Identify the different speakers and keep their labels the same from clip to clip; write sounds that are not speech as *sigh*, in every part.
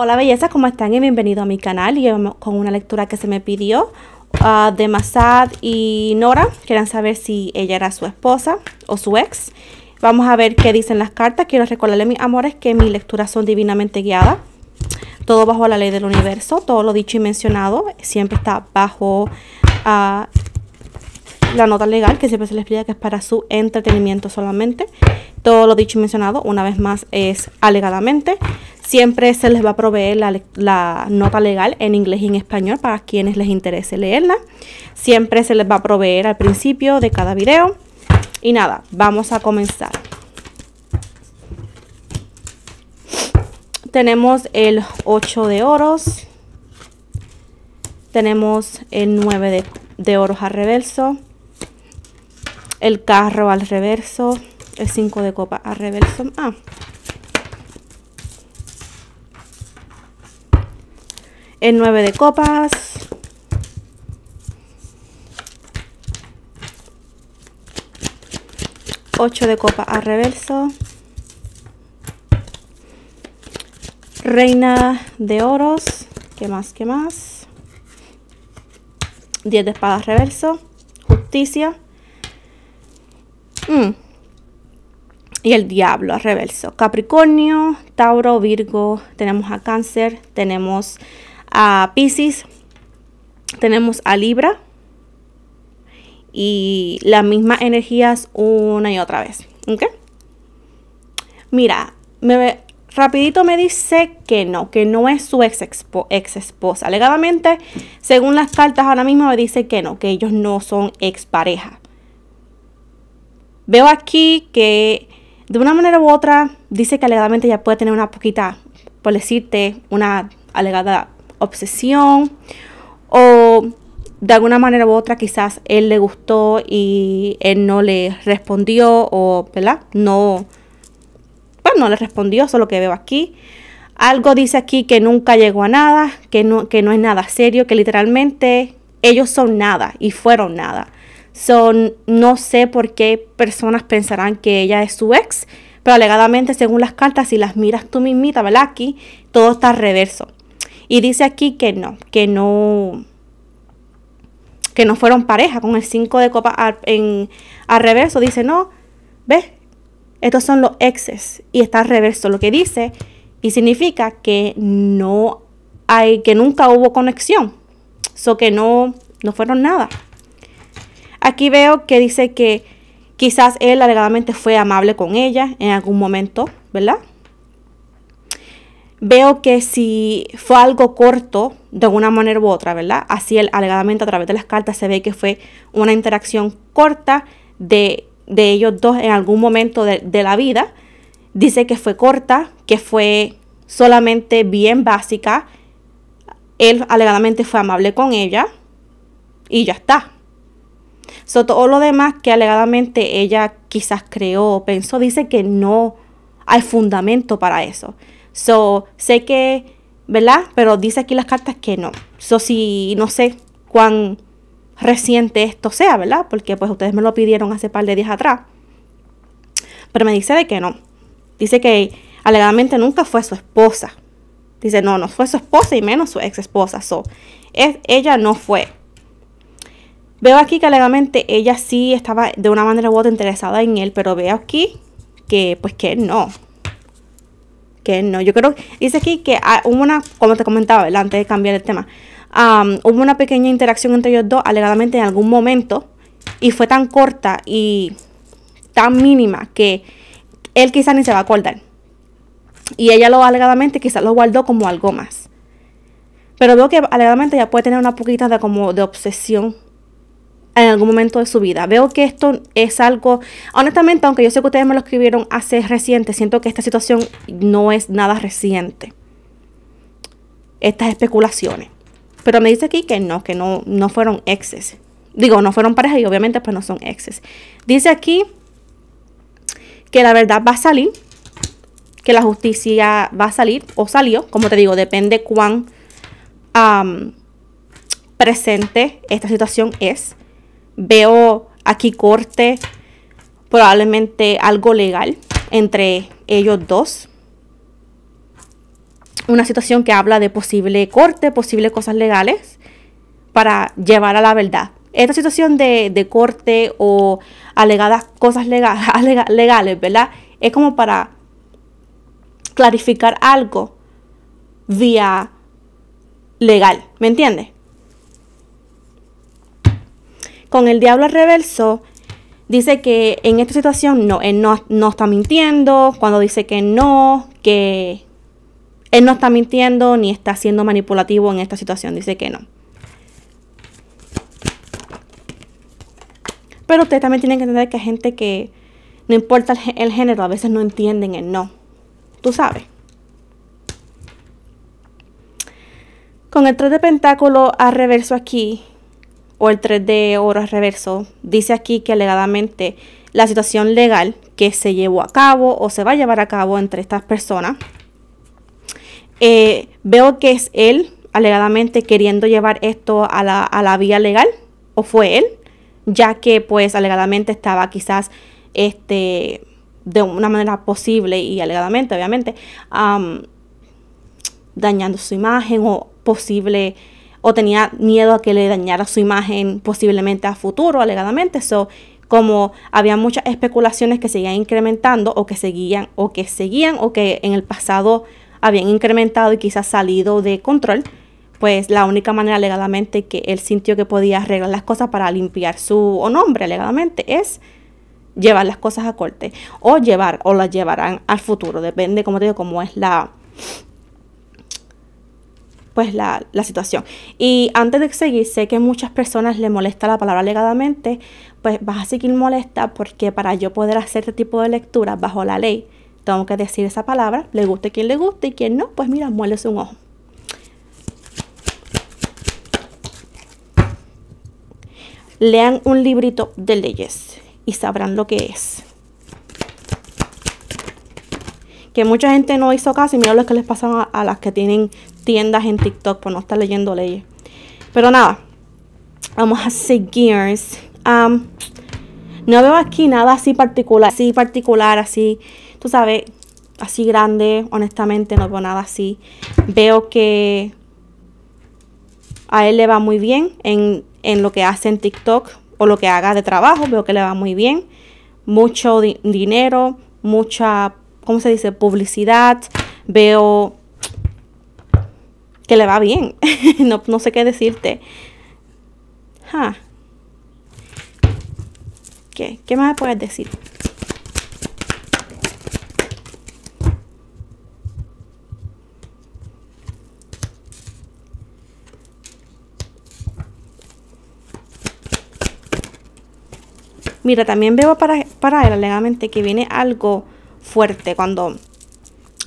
Speaker 1: Hola belleza, ¿cómo están? Y bienvenido a mi canal y con una lectura que se me pidió ah, de Masad y Nora. Querían saber si ella era su esposa o su ex. Vamos a ver qué dicen las cartas. Quiero recordarle, mis amores, que mis lecturas son divinamente guiadas. Todo bajo la ley del universo. Todo lo dicho y mencionado siempre está bajo ah, la nota legal, que siempre se les pide que es para su entretenimiento solamente. Todo lo dicho y mencionado, una vez más, es alegadamente. Siempre se les va a proveer la, nota legal en inglés y en español para quienes les interese leerla. Siempre se les va a proveer al principio de cada video. Y nada, vamos a comenzar. Tenemos el 8 de oros. Tenemos el 9 de, de oros al reverso. El carro al reverso. El 5 de copa al reverso. Ah, el 9 de copas. 8 de copas a reverso. Reina de oros. ¿Qué más? ¿Qué más? 10 de espadas reverso. Justicia. Mm. Y el diablo a reverso. Capricornio, Tauro, Virgo. Tenemos a Cáncer. Tenemos a Pisces, tenemos a Libra y las mismas energías una y otra vez. ¿Ok? Mira, me, rapidito me dice que no, que no es su ex, ex esposa. alegadamente según las cartas ahora mismo me dice que no, que ellos no son expareja. Veo aquí que de una manera u otra dice que alegadamente ya puede tener una poquita, por decirte, una alegada obsesión o de alguna manera u otra quizás él le gustó y él no le respondió o, ¿verdad? No, bueno, no le respondió, eso lo que veo aquí. Algo dice aquí que nunca llegó a nada, que no, es nada serio, que literalmente ellos son nada y fueron nada. Son, no sé por qué personas pensarán que ella es su ex, pero alegadamente según las cartas, si las miras tú mismita, ¿verdad? Aquí todo está al reverso. Y dice aquí que no, que no, que no fueron pareja con el 5 de copa al, en, al reverso. Dice, no, ¿ves? Estos son los exes y está al reverso. Lo que dice y significa que no hay, que nunca hubo conexión. So que no, no fueron nada. Aquí veo que dice que quizás él alegadamente fue amable con ella en algún momento, ¿verdad? veo que si fue algo corto, de una manera u otra, ¿verdad? Así él, alegadamente a través de las cartas se ve que fue una interacción corta de, ellos dos en algún momento de, de, la vida. Dice que fue corta, que fue solamente bien básica. Él alegadamente fue amable con ella y ya está. So, todo lo demás que alegadamente ella quizás creó o pensó, dice que no hay fundamento para eso. So, sé que, ¿verdad? Pero dice aquí las cartas que no. So, si no sé cuán reciente esto sea, ¿verdad? Porque pues ustedes me lo pidieron hace par de días atrás. Pero me dice de que no. Dice que alegadamente nunca fue su esposa. Dice, no, no fue su esposa y menos su ex esposa. So, es, ella no fue. Veo aquí que alegadamente ella sí estaba de una manera u otra interesada en él, pero veo aquí que pues que no que no. Yo creo, dice aquí que ah, hubo una, como te comentaba, antes de cambiar el tema, hubo una pequeña interacción entre ellos dos, alegadamente en algún momento, y fue tan corta y tan mínima que él quizás ni se va a acordar. Y ella lo alegadamente quizás lo guardó como algo más. Pero veo que alegadamente ya puede tener una poquita de como de obsesión en algún momento de su vida. Veo que esto es algo, honestamente, aunque yo sé que ustedes me lo escribieron hace reciente, siento que esta situación no es nada reciente. Estas especulaciones. Pero me dice aquí que no, que no, no fueron exes. Digo, no fueron parejas y obviamente pues no son exes. Dice aquí que la verdad va a salir, que la justicia va a salir o salió, como te digo, depende cuán presente esta situación es veo aquí corte, probablemente algo legal entre ellos dos. Una situación que habla de posible corte, posibles cosas legales para llevar a la verdad. Esta situación de, corte o alegadas cosas *laughs* legales, ¿verdad? Es como para clarificar algo vía legal, ¿me entiendes? con el diablo al reverso, dice que en esta situación no, él no, está mintiendo, cuando dice que no, que él no está mintiendo ni está siendo manipulativo en esta situación, dice que no. Pero ustedes también tienen que entender que hay gente que no importa el, género, a veces no entienden el no. Tú sabes. Con el 3 de pentáculo al reverso aquí, o el 3 d oro reverso, dice aquí que alegadamente la situación legal que se llevó a cabo o se va a llevar a cabo entre estas personas, eh, veo que es él alegadamente queriendo llevar esto a la, vía legal, o fue él, ya que pues alegadamente estaba quizás este de una manera posible y alegadamente obviamente dañando su imagen o posible o tenía miedo a que le dañara su imagen posiblemente a futuro, alegadamente. Eso, como había muchas especulaciones que seguían incrementando o que seguían o que seguían o que en el pasado habían incrementado y quizás salido de control, pues la única manera alegadamente que él sintió que podía arreglar las cosas para limpiar su nombre alegadamente es llevar las cosas a corte o llevar o las llevarán al futuro, depende como te digo cómo es la pues la, la, situación. Y antes de seguir, sé que muchas personas le molesta la palabra alegadamente, pues vas a seguir molesta porque para yo poder hacer este tipo de lectura bajo la ley, tengo que decir esa palabra, le guste quien le guste y quien no, pues mira, muélese un ojo. Lean un librito de leyes y sabrán lo que es que mucha gente no hizo caso y mira lo que les pasan a, las que tienen tiendas en TikTok por no estar leyendo leyes. Pero nada, vamos a seguir. no veo aquí nada así particular, así particular, así, tú sabes, así grande, honestamente, no veo nada así. Veo que a él le va muy bien en, lo que hace en TikTok o lo que haga de trabajo, veo que le va muy bien. Mucho dinero, mucha, ¿cómo se dice? Publicidad. Veo que le va bien. *laughs* no, sé qué decirte. ¿Qué? ¿Qué más me puedes decir? Mira, también veo para, para él alegadamente que viene algo fuerte cuando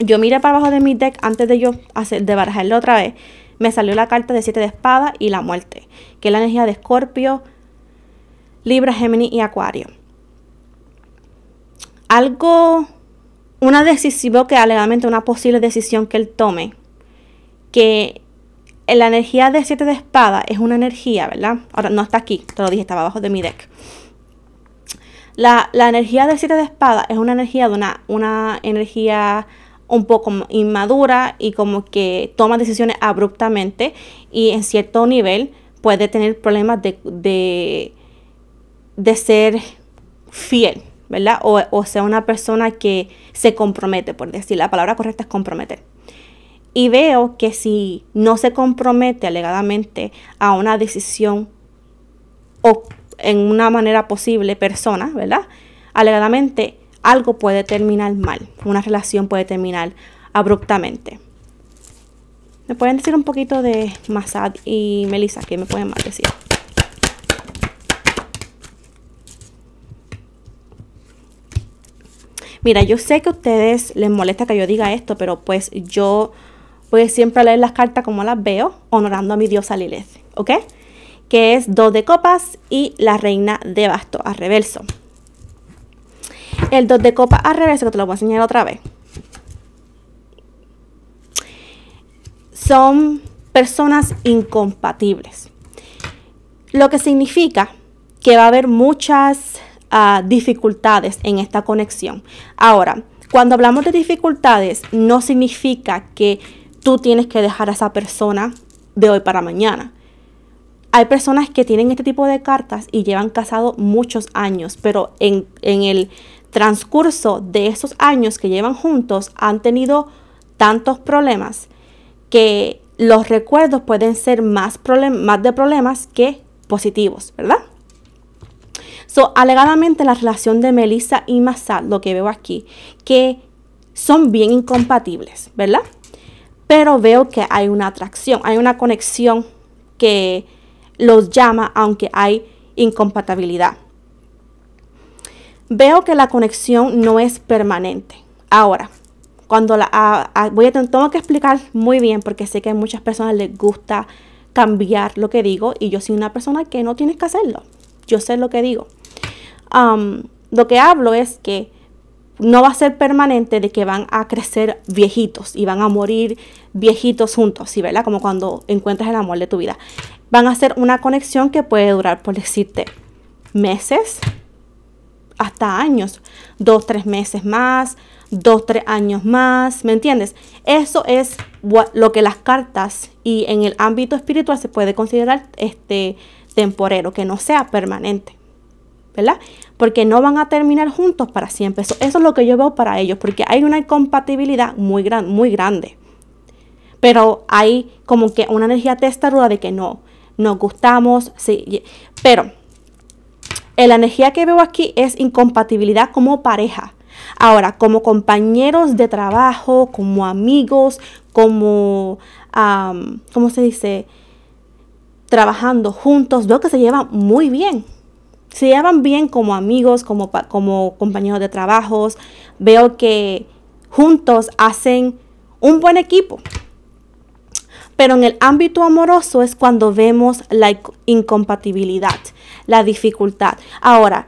Speaker 1: yo miré para abajo de mi deck antes de yo hacer, de barajarlo otra vez. Me salió la carta de siete de espada y la muerte, que es la energía de Escorpio, Libra, Géminis y Acuario. Algo, una decisión que alegadamente una posible decisión que él tome, que la energía de siete de espada es una energía, ¿verdad? Ahora no está aquí, te lo dije, estaba abajo de mi deck. La, energía de siete de espada es una energía de una, una energía un poco inmadura y como que toma decisiones abruptamente y en cierto nivel puede tener problemas de, de, ser fiel, ¿verdad? O, o, sea, una persona que se compromete, por decir la palabra correcta es comprometer. Y veo que si no se compromete alegadamente a una decisión o en una manera posible persona, ¿verdad? Alegadamente algo puede terminar mal, una relación puede terminar abruptamente. ¿Me pueden decir un poquito de Masad y Melissa? ¿Qué me pueden más decir? Mira, yo sé que a ustedes les molesta que yo diga esto, pero pues yo voy siempre a leer las cartas como las veo, honorando a mi diosa Lilith, ¿ok? Que es dos de copas y la reina de basto, al reverso el 2 de copa al revés, que te lo voy a enseñar otra vez. Son personas incompatibles. Lo que significa que va a haber muchas ah, dificultades en esta conexión. Ahora, cuando hablamos de dificultades, no significa que tú tienes que dejar a esa persona de hoy para mañana. Hay personas que tienen este tipo de cartas y llevan casado muchos años, pero en el transcurso de esos años que llevan juntos han tenido tantos problemas que los recuerdos pueden ser más, de problemas que positivos, ¿verdad? So, alegadamente la relación de Melissa y Massad, lo que veo aquí, que son bien incompatibles, ¿verdad? Pero veo que hay una atracción, hay una conexión que los llama aunque hay incompatibilidad veo que la conexión no es permanente. Ahora, cuando la voy a tengo que explicar muy bien porque sé que a muchas personas les gusta cambiar lo que digo y yo soy una persona que no tienes que hacerlo. Yo sé lo que digo. lo que hablo es que no va a ser permanente de que van a crecer viejitos y van a morir viejitos juntos, ¿sí, verdad? Como cuando encuentras el amor de tu vida. Van a ser una conexión que puede durar, por decirte, meses, hasta años, dos, tres meses más, dos, tres años más, ¿me entiendes? Eso es lo que las cartas y en el ámbito espiritual se puede considerar este temporero, que no sea permanente, ¿verdad? Porque no van a terminar juntos para siempre. Eso, es lo que yo veo para ellos, porque hay una incompatibilidad muy, gran, muy grande. Pero hay como que una energía testaruda de que no, nos gustamos, sí, pero la energía que veo aquí es incompatibilidad como pareja. Ahora, como compañeros de trabajo, como amigos, como, ¿cómo se dice? Trabajando juntos, veo que se llevan muy bien. Se llevan bien como amigos, como, como compañeros de trabajos Veo que juntos hacen un buen equipo. Pero en el ámbito amoroso es cuando vemos la incompatibilidad la dificultad. Ahora,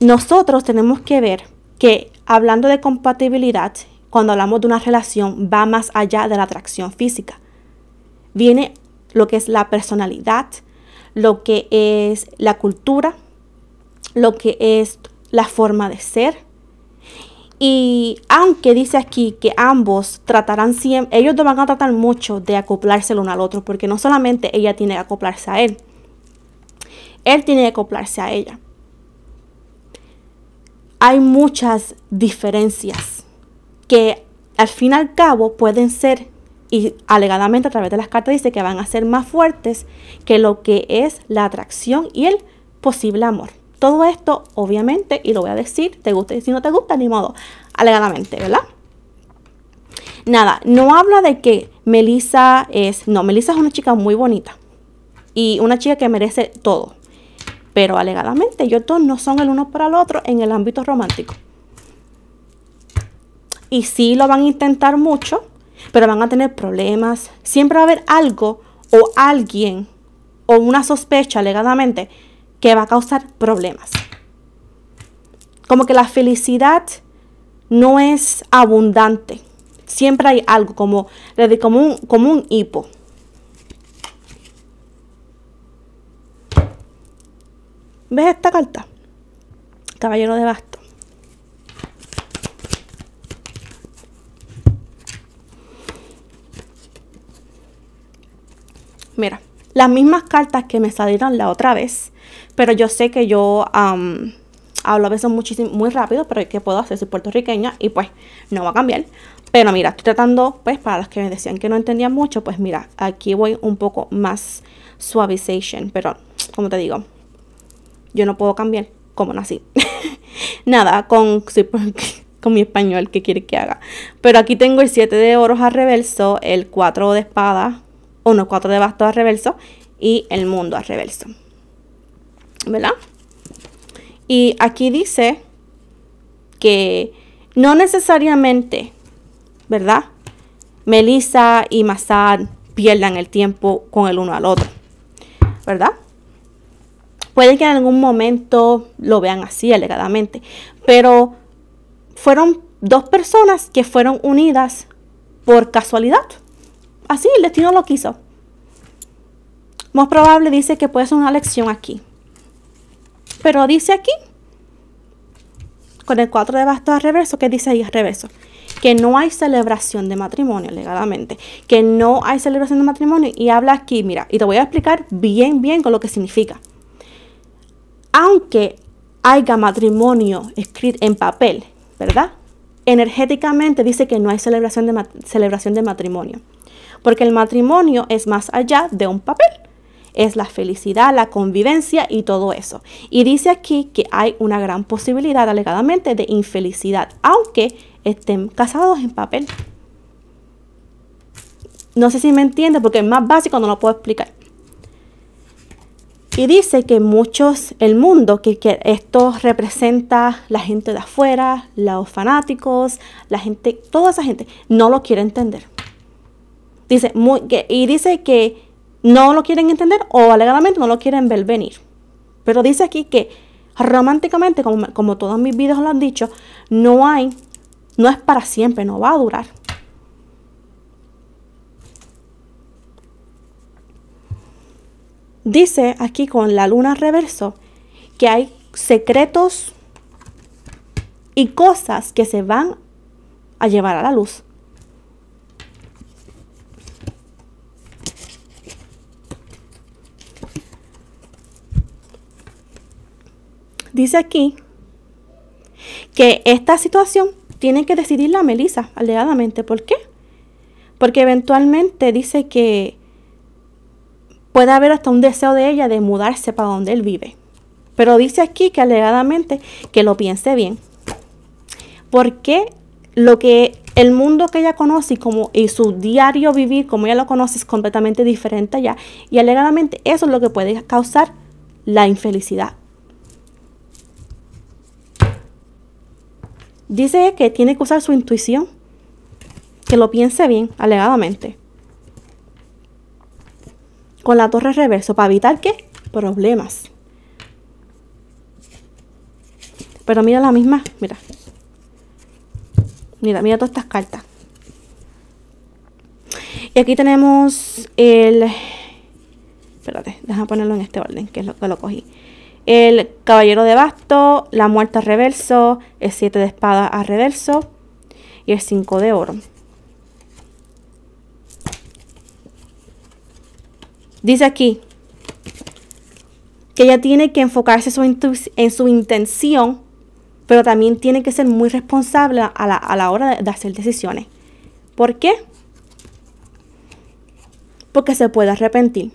Speaker 1: nosotros tenemos que ver que hablando de compatibilidad, cuando hablamos de una relación, va más allá de la atracción física. Viene lo que es la personalidad, lo que es la cultura, lo que es la forma de ser. Y aunque dice aquí que ambos tratarán siempre, ellos van a tratar mucho de acoplarse el uno al otro, porque no solamente ella tiene que acoplarse a él, él tiene que acoplarse a ella. Hay muchas diferencias que al fin y al cabo pueden ser, y alegadamente a través de las cartas dice que van a ser más fuertes que lo que es la atracción y el posible amor. Todo esto, obviamente, y lo voy a decir, te gusta y si no te gusta, ni modo, alegadamente, ¿verdad? Nada, no habla de que Melissa es, no, Melissa es una chica muy bonita y una chica que merece todo pero alegadamente ellos dos no son el uno para el otro en el ámbito romántico. Y sí lo van a intentar mucho, pero van a tener problemas. Siempre va a haber algo o alguien o una sospecha alegadamente que va a causar problemas. Como que la felicidad no es abundante. Siempre hay algo como, como un, como un hipo. ¿Ves esta carta? Caballero de basto. Mira, las mismas cartas que me salieron la otra vez, pero yo sé que yo hablo a veces muchísimo, muy rápido, pero ¿qué puedo hacer? Soy puertorriqueña y pues no va a cambiar. Pero mira, estoy tratando, pues para los que me decían que no entendían mucho, pues mira, aquí voy un poco más suavización. pero como te digo, yo no puedo cambiar como nací. *laughs* Nada, con, *laughs* con mi español, ¿qué quiere que haga? Pero aquí tengo el 7 de oros a reverso, el 4 de espada, o no, 4 de bastos a reverso y el mundo al reverso. ¿Verdad? Y aquí dice que no necesariamente, ¿verdad? Melissa y Massad pierdan el tiempo con el uno al otro, ¿verdad? Puede que en algún momento lo vean así alegadamente, pero fueron dos personas que fueron unidas por casualidad. Así el destino lo quiso. Más probable dice que puede ser una lección aquí. Pero dice aquí, con el 4 de bastos al reverso, ¿qué dice ahí al reverso, que no hay celebración de matrimonio legalmente, que no hay celebración de matrimonio y habla aquí, mira, y te voy a explicar bien, bien con lo que significa aunque haya matrimonio escrito en papel, ¿verdad? Energéticamente dice que no hay celebración de, celebración de matrimonio, porque el matrimonio es más allá de un papel, es la felicidad, la convivencia y todo eso. Y dice aquí que hay una gran posibilidad alegadamente de infelicidad, aunque estén casados en papel. No sé si me entiende porque es más básico, no lo puedo explicar. Y dice que muchos, el mundo, que, esto representa la gente de afuera, los fanáticos, la gente, toda esa gente, no lo quiere entender. Dice, muy, y dice que no lo quieren entender o alegadamente no lo quieren ver venir. Pero dice aquí que románticamente, como, como todos mis videos lo han dicho, no hay, no es para siempre, no va a durar. dice aquí con la luna reverso que hay secretos y cosas que se van a llevar a la luz. Dice aquí que esta situación tiene que decidirla melisa alegadamente. ¿Por qué? Porque eventualmente dice que Puede haber hasta un deseo de ella de mudarse para donde él vive. Pero dice aquí que alegadamente que lo piense bien. Porque lo que el mundo que ella conoce y, como, y su diario vivir, como ella lo conoce, es completamente diferente allá. Y alegadamente eso es lo que puede causar la infelicidad. Dice que tiene que usar su intuición, que lo piense bien, alegadamente con la torre reverso para evitar que problemas. Pero mira la misma, mira. Mira, mira todas estas cartas. Y aquí tenemos el... Espérate, déjame ponerlo en este orden, que es lo que lo cogí. El caballero de basto, la muerta reverso, el 7 de espada a reverso y el 5 de oro. Dice aquí que ella tiene que enfocarse en su intención, pero también tiene que ser muy responsable a la, hora de, de hacer decisiones. ¿Por qué? Porque se puede arrepentir.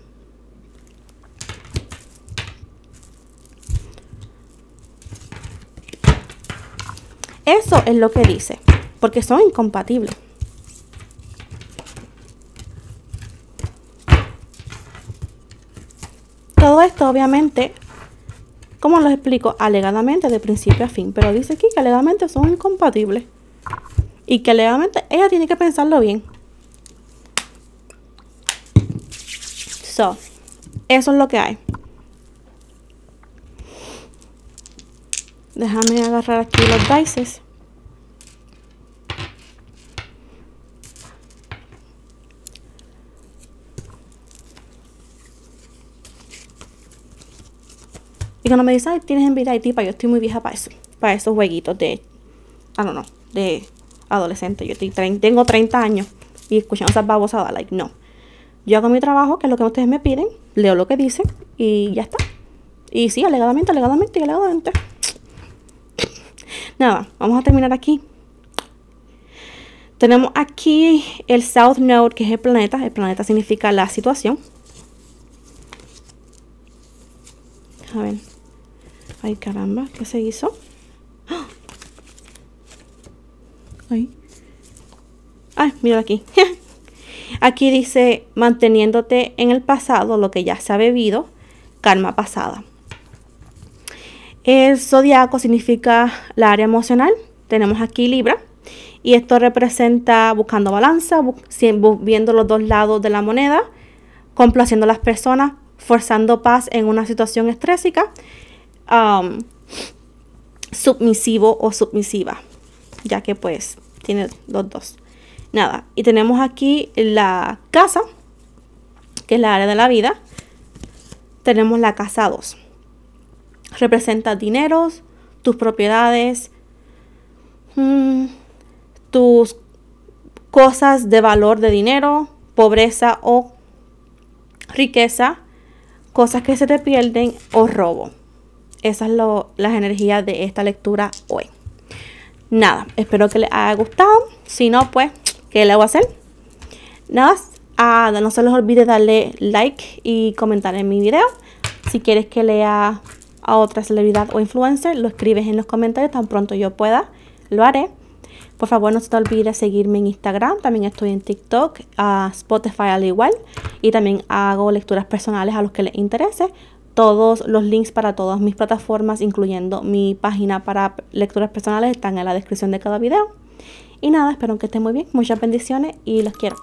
Speaker 1: Eso es lo que dice, porque son incompatibles. esto obviamente, como lo explico, alegadamente de principio a fin, pero dice aquí que alegadamente son incompatibles y que alegadamente ella tiene que pensarlo bien. So, eso es lo que hay. Déjame agarrar aquí los dices. Y cuando me dice, tienes tienes envidia de Para yo estoy muy vieja para eso, para esos jueguitos de, ah, no, no, de adolescente. Yo estoy, tengo 30 años y escuchando esas babosadas, like, no. Yo hago mi trabajo, que es lo que ustedes me piden, leo lo que dicen y ya está. Y sí, alegadamente, alegadamente, alegadamente. *laughs* Nada, vamos a terminar aquí. Tenemos aquí el South Node, que es el planeta. El planeta significa la situación. A ver. Ay, caramba, ¿qué se hizo? *gasps* Ay, ah, mira aquí. *laughs* aquí dice, manteniéndote en el pasado, lo que ya se ha bebido, calma pasada. El zodiaco significa la área emocional. Tenemos aquí Libra. Y esto representa buscando balanza, viendo los dos lados de la moneda, complaciendo a las personas, forzando paz en una situación estrésica Um, submisivo o submisiva, ya que pues tiene los dos. Nada, y tenemos aquí la casa, que es la área de la vida. Tenemos la casa 2. Representa dineros, tus propiedades, mm, tus cosas de valor de dinero, pobreza o riqueza, cosas que se te pierden o robo esas son las energías de esta lectura hoy. Nada, espero que les haya gustado. Si no, pues, ¿qué le hago a hacer? Nada, ah, no se les olvide darle like y comentar en mi video. Si quieres que lea a otra celebridad o influencer, lo escribes en los comentarios tan pronto yo pueda. Lo haré. Por favor, no se te olvide seguirme en Instagram. También estoy en TikTok, a Spotify al igual. Y también hago lecturas personales a los que les interese. Todos los links para todas mis plataformas, incluyendo mi página para lecturas personales, están en la descripción de cada video. Y nada, espero que estén muy bien. Muchas bendiciones y los quiero.